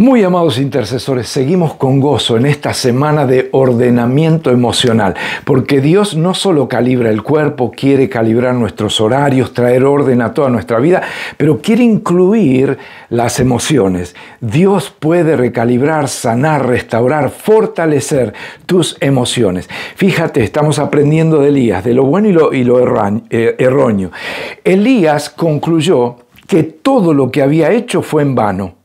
Muy amados intercesores, seguimos con gozo en esta semana de ordenamiento emocional, porque Dios no solo calibra el cuerpo, quiere calibrar nuestros horarios, traer orden a toda nuestra vida, pero quiere incluir las emociones. Dios puede recalibrar, sanar, restaurar, fortalecer tus emociones. Fíjate, estamos aprendiendo de Elías, de lo bueno y lo, eh, erróneo. Elías concluyó que todo lo que había hecho fue en vano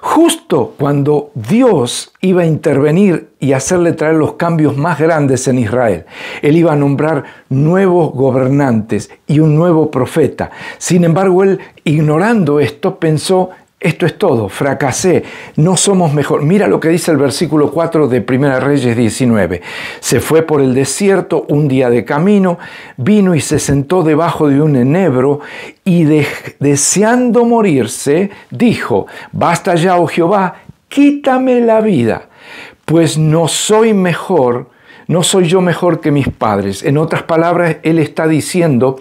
Justo cuando Dios iba a intervenir y hacerle traer los cambios más grandes en Israel, él iba a nombrar nuevos gobernantes y un nuevo profeta. Sin embargo, él, ignorando esto, pensó esto es todo, fracasé, no somos mejor. Mira lo que dice el versículo 4 de Primera Reyes 19. Se fue por el desierto un día de camino, vino y se sentó debajo de un enebro y deseando morirse, dijo, basta ya, oh Jehová, quítame la vida, pues no soy mejor no soy yo mejor que mis padres. En otras palabras, él está diciendo,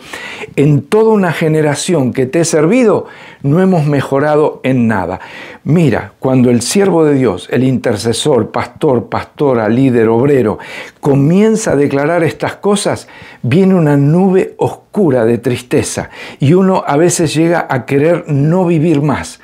en toda una generación que te he servido, no hemos mejorado en nada. Mira, cuando el siervo de Dios, el intercesor, pastor, pastora, líder, obrero, comienza a declarar estas cosas, viene una nube oscura de tristeza, y uno a veces llega a querer no vivir más.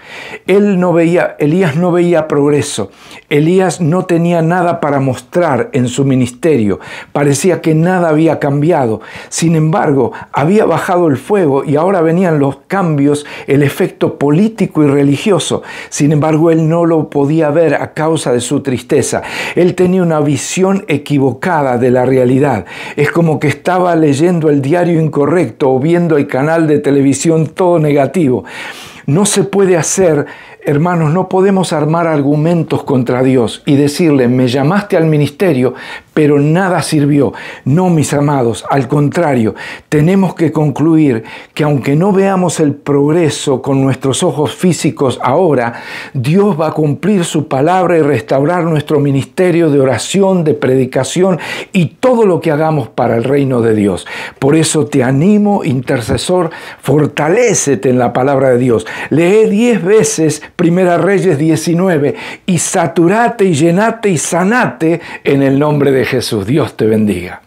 Él no veía, Elías no veía progreso, Elías no tenía nada para mostrar en su ministerio, parecía que nada había cambiado. Sin embargo, había bajado el fuego y ahora venían los cambios, el efecto político y religioso. Sin embargo, él no lo podía ver a causa de su tristeza. Él tenía una visión equivocada de la realidad. Es como que estaba leyendo el diario incorrecto o viendo el canal de televisión todo negativo. No se puede hacer, hermanos, no podemos armar argumentos contra Dios y decirle, me llamaste al ministerio, pero nada sirvió. No, mis amados, al contrario, tenemos que concluir que aunque no veamos el progreso con nuestros ojos físicos ahora, Dios va a cumplir su palabra y restaurar nuestro ministerio de oración, de predicación y todo lo que hagamos para el reino de Dios. Por eso te animo, intercesor, fortalécete en la palabra de Dios. Lee diez veces Primera Reyes 19 y saturate y llenate y sanate en el nombre de Jesús. Dios te bendiga.